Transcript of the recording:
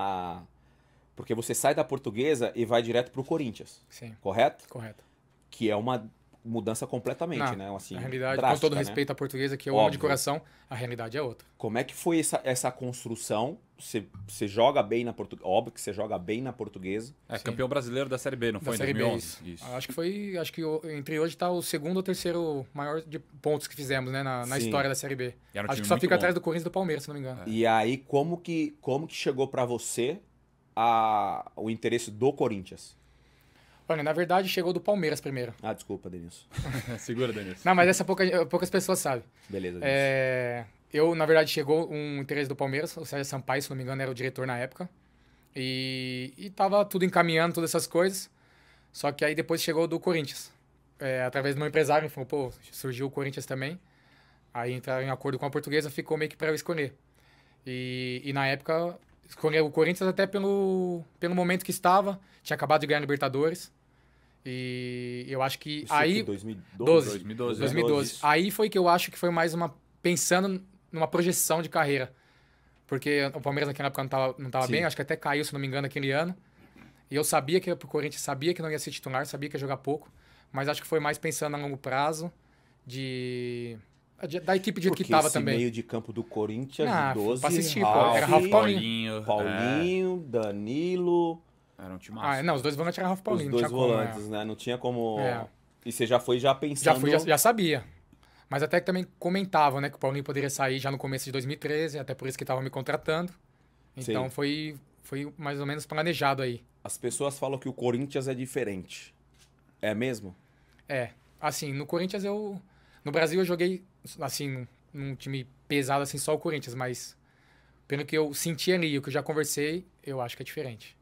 a... Porque você sai da portuguesa e vai direto pro Corinthians. Sim. Correto? Correto. Que é uma mudança completamente, Não, né? Assim, a realidade, drástica, com todo né? respeito à portuguesa, que eu Óbvio. amo de coração, a realidade é outra. Como é que foi essa, essa construção? Você, você joga bem na portuguesa. Óbvio que você joga bem na portuguesa. É Sim. campeão brasileiro da Série B, não da foi? Em 2011. isso. Isso. Acho que foi. Acho que entre hoje está o segundo ou terceiro maior de pontos que fizemos, né? Na, na história da Série B. Um acho que só fica bom. atrás do Corinthians e do Palmeiras, se não me engano. É. E aí, como que, como que chegou para você a, o interesse do Corinthians? Olha, na verdade chegou do Palmeiras primeiro. Ah, desculpa, Denilson. Segura, Denilson. Não, mas essa pouca, poucas pessoas sabem. Beleza, é, Denilson. É, eu, na verdade, chegou um interesse do Palmeiras, o Sérgio Sampaio, se não me engano, era o diretor na época. E, e tava tudo encaminhando, todas essas coisas. Só que aí depois chegou do Corinthians. É, através do meu empresário, ele falou, pô, surgiu o Corinthians também. Aí entraram em acordo com a portuguesa, ficou meio que para eu escolher. E, e na época, escolheu o Corinthians até pelo, pelo momento que estava. Tinha acabado de ganhar a Libertadores. E eu acho que Isso é aí. 2012, 2012. 2012. Aí foi que eu acho que foi mais uma. Pensando numa projeção de carreira. Porque o Palmeiras naquela época não estava não tava bem, acho que até caiu, se não me engano, aquele ano. E eu sabia que ia pro Corinthians, sabia que não ia ser titular, sabia que ia jogar pouco. Mas acho que foi mais pensando a longo prazo de. da equipe de Porque que tava também. meio de campo do Corinthians, ah, 12, pra assistir, Ralf, pô. Era Ralf Paulinho. Paulinho, Paulinho é. Danilo. Era um time Ah, não, os dois volantes eram Rafa Paulinho. Os dois volantes, como, né? Não tinha como... É. E você já foi já pensando... Já fui, já, já sabia. Mas até que também comentava né? Que o Paulinho poderia sair já no começo de 2013, até por isso que estavam me contratando. Então foi, foi mais ou menos planejado aí. As pessoas falam que o Corinthians é diferente. É mesmo? É. Assim, no Corinthians eu... No Brasil eu joguei, assim, num time pesado, assim, só o Corinthians, mas pelo que eu senti ali, o que eu já conversei, eu acho que é diferente.